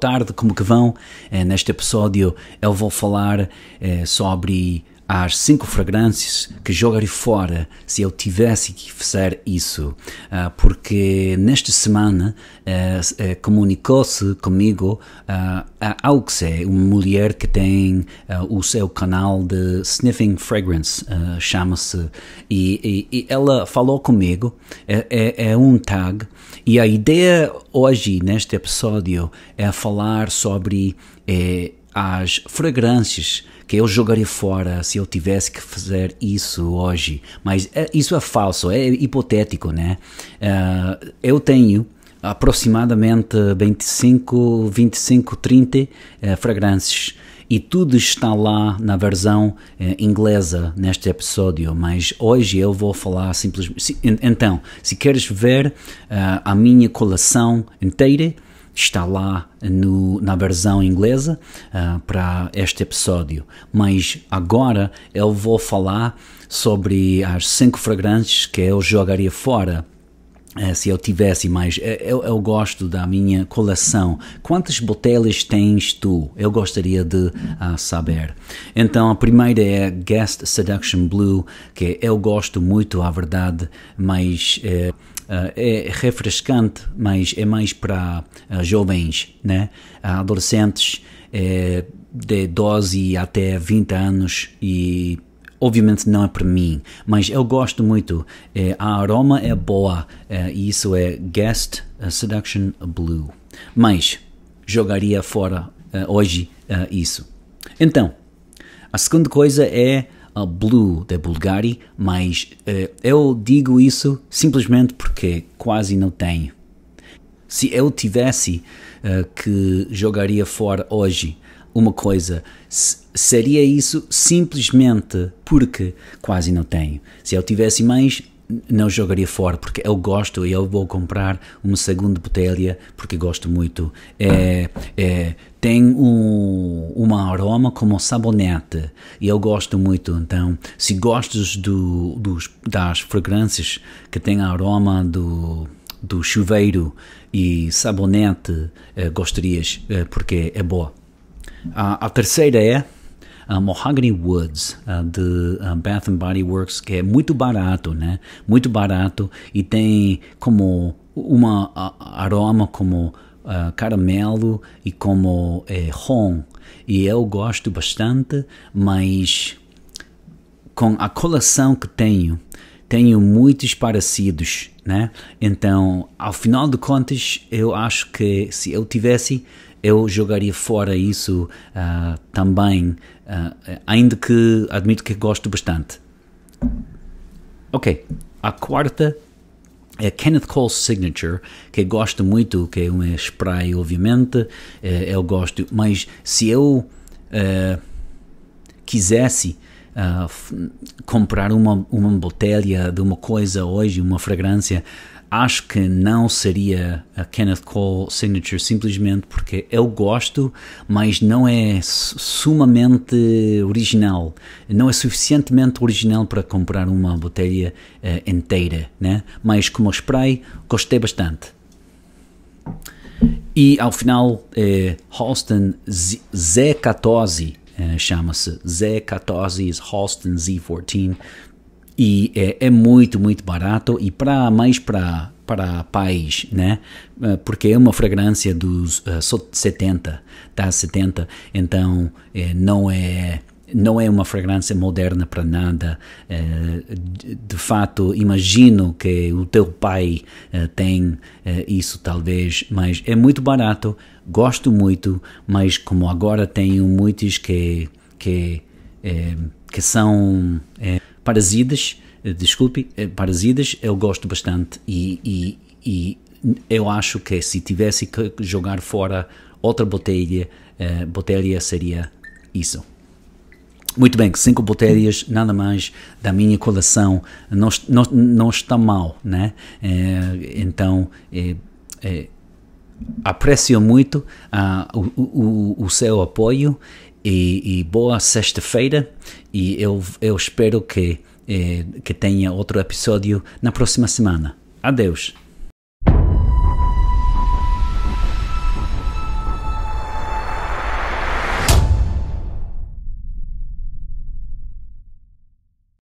boa tarde, como que vão? Eh, neste episódio eu vou falar eh, sobre às cinco fragrâncias que jogaria fora se eu tivesse que fazer isso, ah, porque nesta semana ah, ah, comunicou-se comigo a Auxe, é uma mulher que tem o seu canal de Sniffing Fragrance, chama-se, e, e, e, ela falou comigo, é, é, é um tag, e a ideia hoje, neste episódio, é falar sobre. Eh, às fragrâncias que eu jogaria fora se eu tivesse que fazer isso hoje. Mas eh, isso é falso, é hipotético, né? Uh, eu tenho aproximadamente 25, 25, 30 fragrâncias. E tudo está lá na versão eh, inglesa neste episódio, mas hoje eu vou falar simplesmente. então, se queres ver uh, a minha coleção inteira, está lá no, na versão inglesa uh, para este episódio. Mas agora eu vou falar sobre as cinco fragrâncias que eu jogaria fora. Ah, se eu tivesse mais, eu, eu gosto da minha coleção. Quantas botelhas tens tu? Eu gostaria de uh, saber. Então, a primeira é Guest Seduction Blue, que eu gosto muito, a verdade, mas eh, ah, é refrescante, mas é mais para ah, jovens, né? Ah, adolescentes é, de 12 até 20 anos e obviamente não é para mim, mas eu gosto muito. É, a aroma é boa é, e isso é Guest Seduction Blue. Mas jogaria fora é, hoje isso. Então, a segunda coisa é a Blue da Bulgari, mas uh, eu digo isso simplesmente porque quase não tenho. Se eu tivesse uh, que jogaria fora hoje uma coisa, seria isso simplesmente porque quase não tenho. Se eu tivesse mais, não jogaria fora porque eu gosto e eu vou comprar uma segunda botelha porque gosto muito. É, é, tem um uma aroma como sabonete e eu gosto muito. Então, se gostas do, dos, das fragrâncias que tem aroma do, do chuveiro e sabonete, é, gostarias eh, porque é boa. A, a terceira é a ah, Mahogany Woods uh, de uh, Bath and Body Works, que é muito barato, né? Muito barato e tem como uma a, aroma como uh, caramelo e como eh, é, rom. E eu gosto bastante, mas com a coleção que tenho, tenho muitos parecidos, né? Então, ao final de contas, eu acho que se eu tivesse eu jogaria fora isso uh, também, uh, ainda que admito que gosto bastante. Ok, a quarta é Kenneth Cole Signature, que gosto muito, que é um spray, obviamente, eh, eu gosto, mas se eu eh, quisesse ah, comprar uma, uma botelha de uma coisa hoje, uma fragrância, acho que não seria a Kenneth Cole Signature simplesmente porque eu gosto, mas não é sumamente original, não é suficientemente original para comprar uma botelha uh, eh, inteira, né? Mas como spray, gostei bastante. E ao final, é Halston Z14 eh, chama-se Z14 Halston Z14 e é, é muito, muito barato e para mais para para pais, né? Eh, porque é uma fragrância dos uh, eh, 70, tá? 70, então é, não é não é uma fragrância moderna para nada. De fato, imagino que o teu pai tem isso talvez, mas é muito barato. Gosto muito, mas como agora tenho muitos que que que são é, Parasitas, eh, desculpe, eh, Parasitas eu gosto bastante e, e, e eu acho que se tivesse que jogar fora outra botelha, uh, botelha seria isso. Muito bem, cinco botelhas, nada mais da minha coleção, não, não, não está mal, né? É, então, é, é, aprecio muito uh, o, o, o seu apoio e, e boa sexta-feira e eu, eu espero que, eh, que tenha outro episódio na próxima semana. Adeus!